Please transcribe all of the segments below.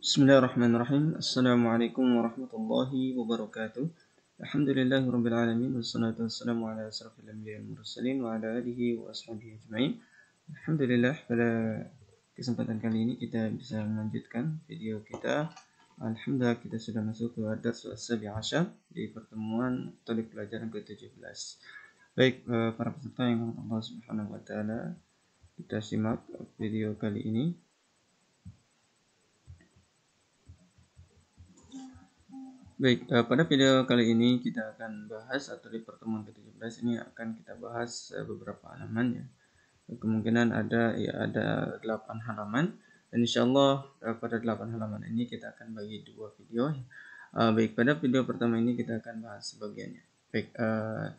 Bismillahirrahmanirrahim. Assalamualaikum warahmatullahi wabarakatuh. Alhamdulillahi rabbil alamin wassalatu wassalamu ala asrafil anbiya'i wal mursalin wa ala alihi wa ashabihi ajmain. Alhamdulillah pada kesempatan kali ini kita bisa melanjutkan video kita. Alhamdulillah kita sudah masuk ke dars as-sabi asyar di pertemuan topik pelajaran ke-17. Baik eh, para peserta yang Allah Subhanahu wa taala, kita simak video kali ini. Baik, uh, pada video kali ini kita akan bahas atau di pertemuan ke-17 ini akan kita bahas uh, beberapa halaman ya. Kemungkinan ada ya ada 8 halaman dan insyaallah uh, eh, pada 8 halaman ini kita akan bagi dua video. Uh, baik, pada video pertama ini kita akan bahas sebagiannya. Baik, uh,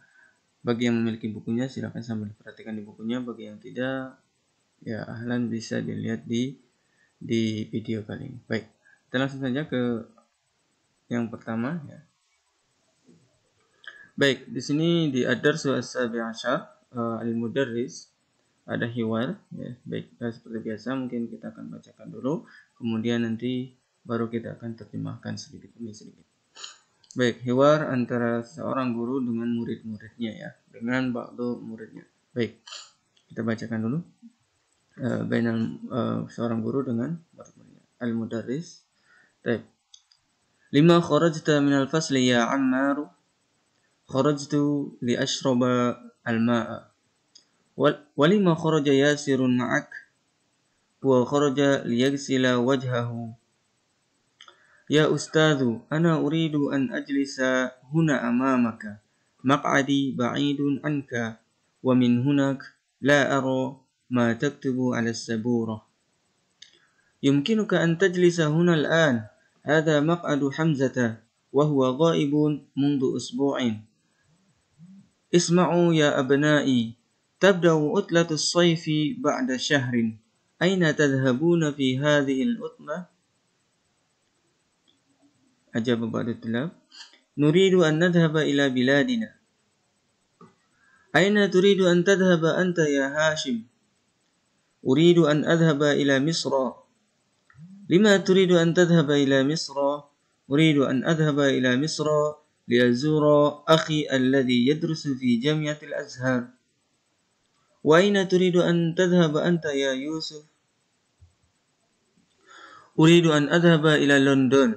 bagi yang memiliki bukunya silahkan sambil perhatikan di bukunya, bagi yang tidak ya ahlan bisa dilihat di di video kali ini. Baik, kita langsung saja ke yang pertama ya. Baik, di sini di adar suasa biasa uh, eh, al-mudarris ada hiwal ya. Baik, nah, seperti biasa mungkin kita akan bacakan dulu kemudian nanti baru kita akan terjemahkan sedikit demi sedikit. Baik, hiwar antara seorang guru dengan murid-muridnya ya, dengan waktu muridnya. Baik, kita bacakan dulu. Uh, bainal uh, seorang guru dengan murid-muridnya. Al-Mudarris. Baik. لما خرجت من الفصل يا عمار خرجت لأشرب الماء ولما خرج ياسر معك هو خرج ليغسل وجهه يا أستاذ أنا أريد أن أجلس هنا أمامك مقعدي بعيد عنك ومن هناك لا أرى ما تكتب على السبورة يمكنك أن تجلس هنا الآن هذا مقعد حمزة وهو غائب منذ أسبوع اسمعوا يا أبنائي تبدأ عطلة الصيف بعد شهر أين تذهبون في هذه العطلة؟ أجاب بعض الطلاب نريد أن نذهب إلى بلادنا أين تريد أن تذهب أنت يا هاشم؟ أريد أن أذهب إلى مصر لما تريد أن تذهب إلى مصر أريد أن أذهب إلى مصر لأزور أخي الذي يدرس في جامعة الأزهر وأين تريد أن تذهب أنت يا يوسف أريد أن أذهب إلى لندن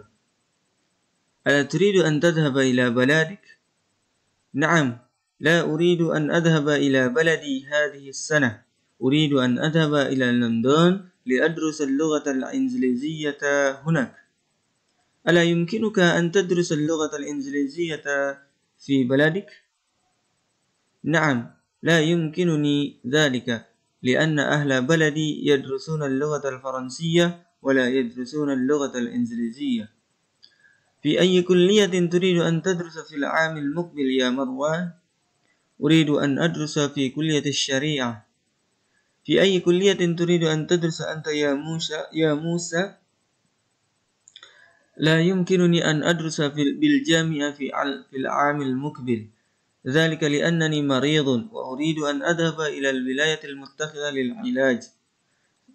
ألا تريد أن تذهب إلى بلدك نعم لا أريد أن أذهب إلى بلدي هذه السنة أريد أن أذهب إلى لندن لأدرس اللغة الإنجليزية هناك ألا يمكنك أن تدرس اللغة الإنجليزية في بلدك؟ نعم لا يمكنني ذلك لأن أهل بلدي يدرسون اللغة الفرنسية ولا يدرسون اللغة الإنجليزية في أي كلية تريد أن تدرس في العام المقبل يا مروان؟ أريد أن أدرس في كلية الشريعة في أي كلية تريد أن تدرس أنت يا موسى يا موسى لا يمكنني أن أدرس في بالجامعة في العام المقبل ذلك لأنني مريض وأريد أن أذهب إلى الولاية المتخذة للعلاج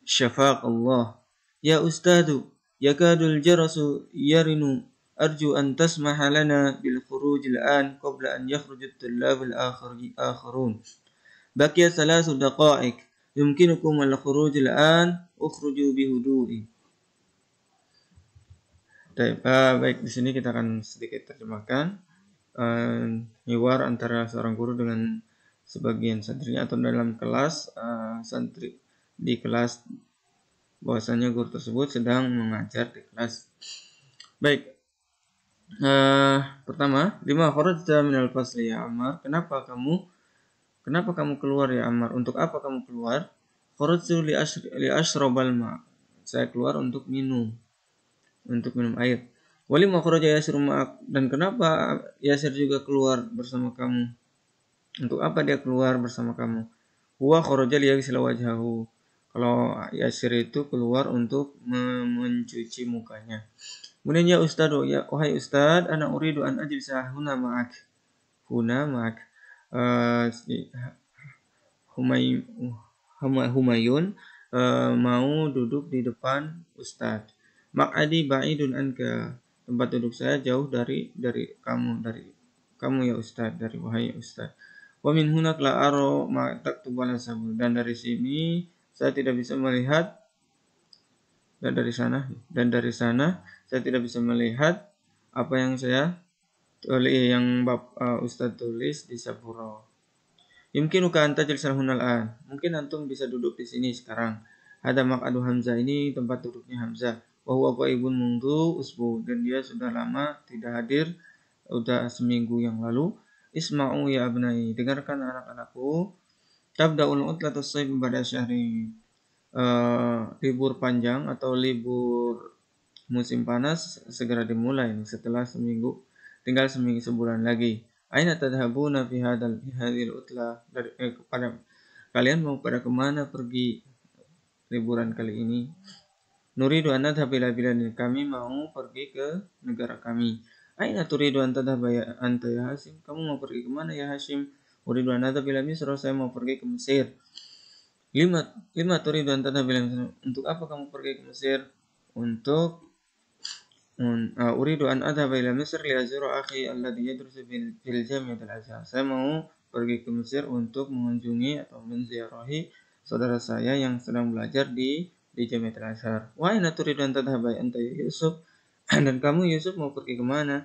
شفاق الله يا أستاذ يكاد الجرس يرن أرجو أن تسمح لنا بالخروج الآن قبل أن يخرج الطلاب الآخرون بقي ثلاث دقائق يمكنكم الخروج الآن اخرجوا بهدوء طيب آه baik di sini kita akan sedikit terjemahkan uh, antara seorang guru dengan sebagian santrinya atau dalam kelas uh, santri di kelas bahwasanya guru tersebut sedang mengajar di kelas. Baik. Uh, pertama, lima kharajta min al-fasli ya Amar, kenapa kamu Kenapa kamu keluar ya Ammar? Untuk apa kamu keluar? Kharajtu li, asrobal ma. Saya keluar untuk minum. Untuk minum air. Wali makhraja Yasir ma'ak. Dan kenapa Yasir juga keluar bersama kamu? Untuk apa dia keluar bersama kamu? Huwa kharaja liyaghsila wajahu. Kalau Yasir itu keluar untuk mencuci mukanya. Kemudian ya Ustadz, ya, wahai Ustadz, anak uridu an ajib huna ma'ak. Huna ma'ak uh, Humayun uh, mau duduk di depan Ustadz. Mak'adi ba'idun anka. Tempat duduk saya jauh dari dari kamu dari kamu ya Ustadz dari wahai Ustadz. Wa min hunak la aro ma sabur. Dan dari sini saya tidak bisa melihat dan dari sana dan dari sana saya tidak bisa melihat apa yang saya tuli yang bab, uh, eh, Ustadz tulis di Saburo. Mungkin anta jilsal hunal Mungkin antum bisa duduk di sini sekarang. Ada makadu Hamzah ini tempat duduknya Hamzah. Bahwa kau ibu mundu usbu dan dia sudah lama tidak hadir, udah seminggu yang lalu. Isma'u ya abnai, dengarkan anak-anakku. Tabda'ul utlatus sayyib pada syahri. Uh, libur panjang atau libur musim panas segera dimulai setelah seminggu tinggal seminggu sebulan lagi. Aina tadhabuna fi hadal hadir utla dari eh, kepada kalian mau pada kemana pergi liburan kali ini? Nuridu an tadhhabu ila biladin kami mau pergi ke negara kami. Aina Turi an tadhhaba ya anta ya Hasim? Kamu mau pergi kemana ya Hasim? Uridu an tapi ila Misr, saya mau pergi ke Mesir. Lima lima turidu an tapi ila Untuk apa kamu pergi ke Mesir? Untuk Eh, uridu an adhaba ila Mesir liazura akhi alladhi yadrusu fil al Azhar. Saya mau pergi ke Mesir untuk mengunjungi atau menziarahi saudara saya yang sedang belajar di di al Azhar. Wa aina turidu an tadhhaba anta ya Yusuf? Dan kamu Yusuf mau pergi kemana?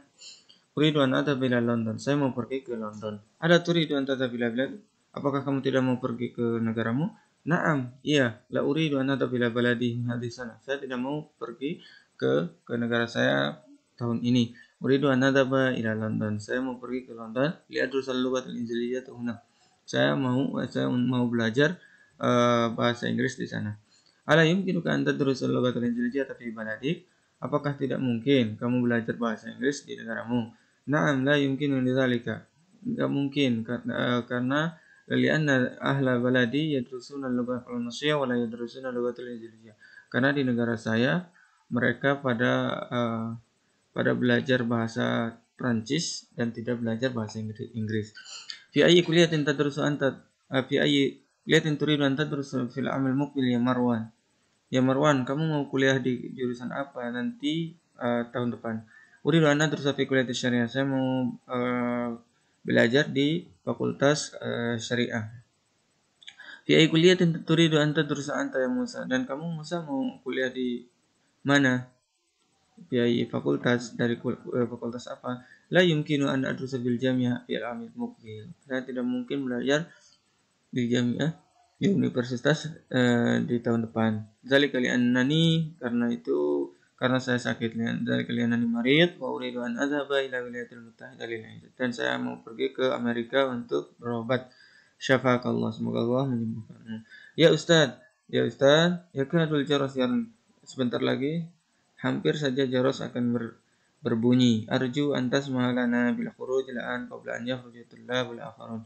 Uridu an adhaba ila London. Saya mau pergi ke London. Ada turidu an tadhhaba ila bilad? Apakah kamu tidak mau pergi ke negaramu? Naam, iya. La uridu an adhaba ila baladi hadisana. Saya tidak mau pergi ke ke negara saya tahun ini. Uridu an adhaba ila London. Saya mau pergi ke London. Lihat rusal lughatul injiliyah huna. Saya mau saya mau belajar uh, bahasa Inggris di sana. Ala yumkinuka an tadrusa al injiliyah fi baladik? Apakah tidak mungkin kamu belajar bahasa Inggris di negaramu? Naam la yumkinu lidzalika. Enggak mungkin eh, karena, karena ahla baladi yadrusuna lughah al-nasiyah wa la yadrusuna al injiliyah. Karena di negara saya mereka pada uh, pada belajar bahasa Prancis dan tidak belajar bahasa Inggris. Fi ayyi tinta tadrusu anta eh, fi ayyi kulliyatin turidu an tadrusu fil amil muqbil ya Marwan. Ya Marwan, kamu mau kuliah di jurusan apa nanti uh, tahun depan? Uridu an tadrusu fi di syariah. Saya mau uh, belajar di fakultas uh, syariah. Fi ayyi kulliyatin turidu an tadrusu anta ya Musa. Dan kamu Musa mau kuliah di mana biaya fakultas dari eh, fakultas apa la yumkinu an adrusa bil jamiah fil amil mukbil saya tidak mungkin belajar di jamiah eh, di universitas uh, di tahun depan zali kalian nani karena itu karena saya sakit dari kalian nani marid wa uridu an azhaba ila wilayatil mutahidah dan saya mau pergi ke Amerika untuk berobat syafaqallah semoga Allah menyembuhkan ya ustaz ya ustaz ya kadul jarasyan sebentar lagi hampir saja Jaros akan ber, berbunyi arju antas mahalana bila khuruj la'an qabla an yakhruju tullabul akharun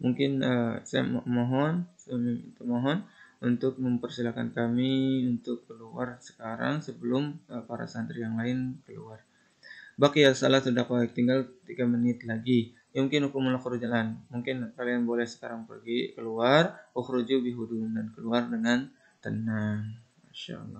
mungkin uh, saya mohon saya mohon untuk mempersilahkan kami untuk keluar sekarang sebelum uh, para santri yang lain keluar Bakiya salah sudah kau tinggal 3 menit lagi ya, mungkin hukum melakukan jalan mungkin kalian boleh sekarang pergi keluar ukhruju bihudun dan keluar dengan tenang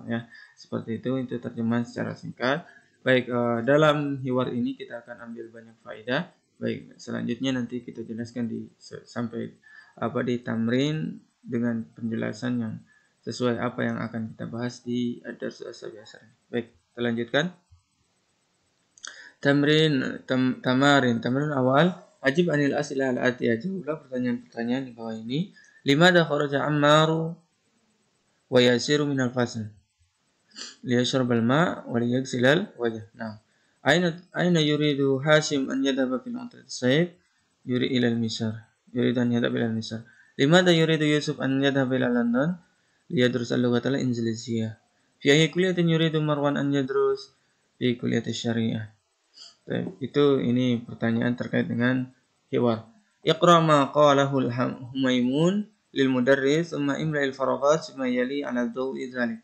ya. Seperti itu itu terjemahan secara singkat. Baik, uh, dalam hiwar ini kita akan ambil banyak faedah. Baik, selanjutnya nanti kita jelaskan di sampai apa di tamrin dengan penjelasan yang sesuai apa yang akan kita bahas di adars biasa. Baik, kita lanjutkan. Tamrin tam, tamarin, tamrin awal. Ajib anil as'ilah al-atiyah. Jawablah pertanyaan-pertanyaan di bawah ini. lima dah kharaja Ammaru wa yasiru minal fasl liyashrabal ma wa liyaghsilal wajh nah aina aina yuridu hasim an yadhaba fi nu'tat sayyid yuri ila al misar yuridu an yadhhaba ila al misr limadha yuridu yusuf an yadhhaba ila london liyadrus al lughata al indonesia fi ayyi kulliyatin yuridu marwan an yadrus fi al syariah itu ini pertanyaan terkait dengan hiwar iqra ma qalahul humaymun lil mudarris thumma imla'il faraghat thumma yali ala dawi dzalik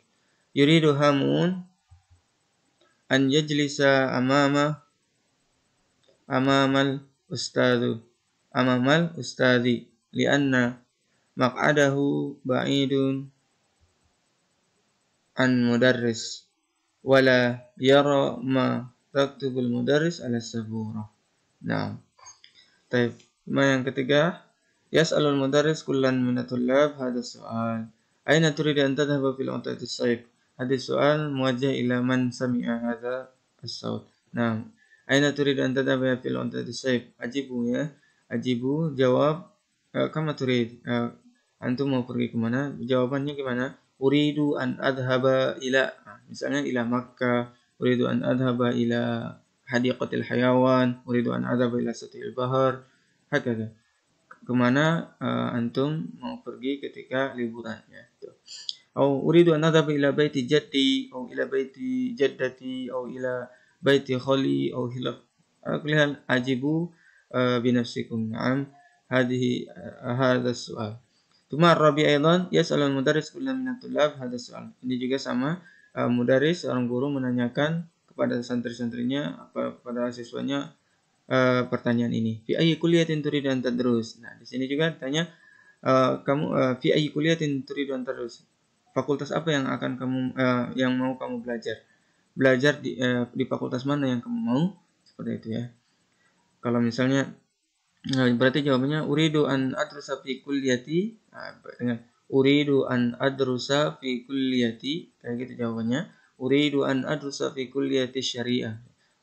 yuridu hamun an yajlisa amama amamal ustadhu amamal ustadhi lianna maq'adahu ba'idun an mudarris wala yara ma taktubul mudarris ala sabura nah Taib. yang ketiga يسأل المدرس كل من الطلاب هذا السؤال أين تريد أن تذهب في العطلة الصيف؟ هذا السؤال موجه إلى من سمع هذا الصوت نعم أين تريد أن تذهب في العطلة الصيف؟ أجيبوا يا أجيبوا جواب كما تريد antum mau pergi kemana jawabannya gimana uridu an adhaba ila misalnya ila Makkah uridu an adhaba ila hadiqatil hayawan uridu an adhaba ila satil bahar hakada kemana uh, antum mau pergi ketika liburan ya gitu. Au uridu an nadhhab ila baiti jaddi au ila baiti jaddati au ila baiti khali au ila aqlihan ajibu uh, binafsikum na'am hadhihi eh, hadha su'al. Tuma Rabi Aidan yas'al al-mudarris kullam min at-tullab hadha su'al. Ini juga sama mudaris seorang guru menanyakan kepada santri-santrinya apa kepada siswanya uh, pertanyaan ini. Fi ayyi kulliyatin turidu an terus Nah, di sini juga tanya uh, kamu eh, fi ayyi kulliyatin turidu an tadrus? Fakultas apa yang akan kamu uh, yang mau kamu belajar? Belajar di uh, di fakultas mana yang kamu mau? Seperti itu ya. Kalau misalnya nah, berarti jawabannya uridu an adrusa fi kulliyati. Nah, dengan uridu an adrusa fi kulliyati. Kayak gitu jawabannya. Uridu an adrusa fi kulliyati syariah.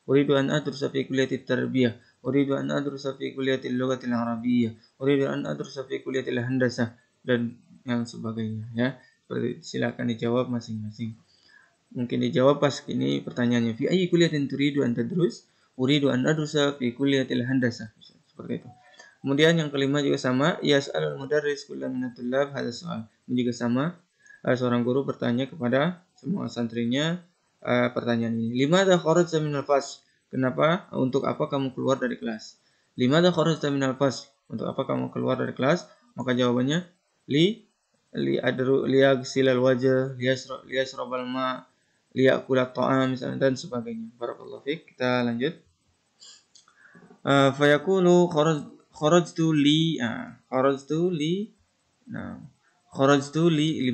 أريد أن أدرس في كلية التربية أريد أن أدرس في كلية اللغة العربية أريد أن أدرس في كلية الهندسة dan yang sebagainya ya silakan dijawab masing-masing mungkin dijawab pas ini pertanyaannya fi ayyi kuliatin turidu an tadrus uridu an adrusa fi kulliyatil handasa seperti itu kemudian yang kelima juga sama yas'alul mudarris kullam min hadza soal ini juga sama seorang guru bertanya kepada semua santrinya Eh, pertanyaan ini. Lima dah koros terminal pas Kenapa? Untuk apa kamu keluar dari kelas? Lima dah koros terminal pas Untuk apa kamu keluar dari kelas? Maka jawabannya li li adru wajah wajh lias robal ma kulat toa misalnya dan sebagainya. Barakallahu fiq Kita lanjut. Uh, eh, koros kharaj kharajtu li uh, kharajtu li nah خرجت li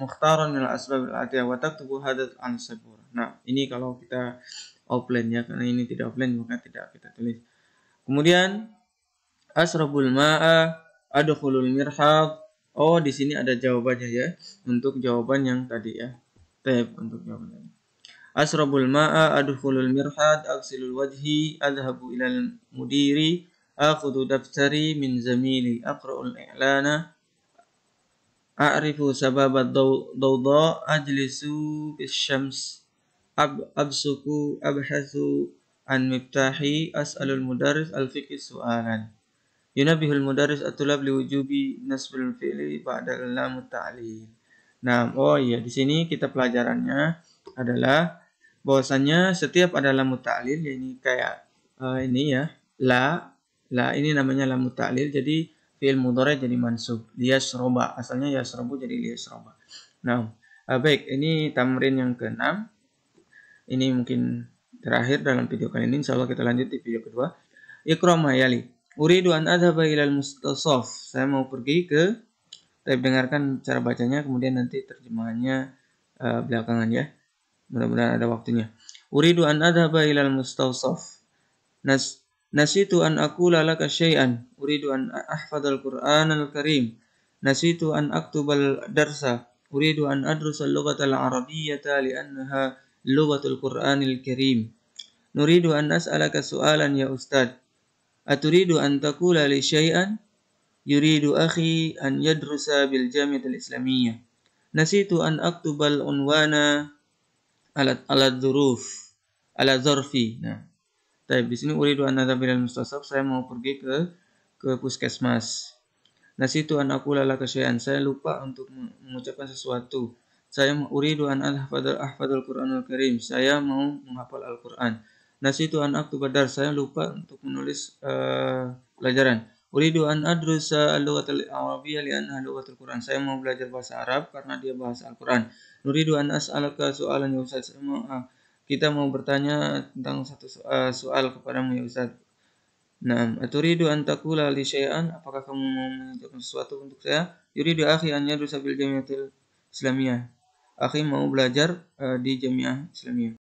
mukhtaran ليش asbab al الأسباب wa taktubu hadat an السبورة nah ini kalau kita offline ya karena ini tidak offline maka tidak kita tulis kemudian asrabul ma'a adkhulul mirhad oh di sini ada jawabannya ya untuk jawaban yang tadi ya tab untuk jawabannya asrabul ma'a adkhulul mirhad aksilul wajhi adhabu ilal mudiri akhudhu daftari min zamili aqra'ul i'lana A'rifu sababad dawda ajlisu bisyams ab absuku abhasu an miftahi as'alul mudaris al fiqhi su'alan yunabihul mudaris atulab liwujubi nasbul fi'li ba'da lam ta'lil nah oh iya di sini kita pelajarannya adalah bahwasanya setiap ada lam ta'lil ya ini kayak uh, ini ya la la ini namanya lam ta'lil jadi fi'il mudhari jadi mansub. Liyasroba. Asalnya yasrobu jadi liyasroba. Nah, ah, baik. Ini tamrin yang keenam. Ini mungkin terakhir dalam video kali ini. Insya Allah kita lanjut di video kedua. Ikram hayali. Uridu an adhaba ilal mustasof. Saya mau pergi ke... Tapi dengarkan cara bacanya, kemudian nanti terjemahannya uh, belakangan ya. Mudah-mudahan ada waktunya. Uridu an adhaba ilal mustawsaf. Nas نسيت أن أقول لك شيئا أريد أن أحفظ القرآن الكريم نسيت أن أكتب الدرس أريد أن أدرس اللغة العربية لأنها لغة القرآن الكريم نريد أن أسألك سؤالا يا أستاذ أتريد أن تقول لي شيئا يريد أخي أن يدرس بالجامعة الإسلامية نسيت أن أكتب العنوان على الظروف على ظرفي نعم Tapi di sini uridu an adzabila mustasab saya mau pergi ke ke puskesmas. Nasitu situ anakku lala kesyaian. Saya lupa untuk mengucapkan sesuatu. Saya uridu an ahfadul ahfadul Quranul Karim. Saya mau menghafal Al-Quran. Nasitu situ tuh badar. Saya lupa untuk menulis eh, pelajaran. Uridu an adrusa al taala arabiyyah li annaha lughatul Quran. Saya mau belajar bahasa Arab karena dia bahasa Al-Quran. Nuridu an as'alaka soalan yang saya mau ah, kita mau bertanya tentang satu soal, eh, soal kepadamu ya Ustaz. Naam, aturidu taqula li syai'an? Apakah kamu mau menunjukkan sesuatu untuk saya? Yuridu akhi an yadrusa bil jamiatil Islamiyah. Akhi mau belajar uh, di Jamiah Islamiyah.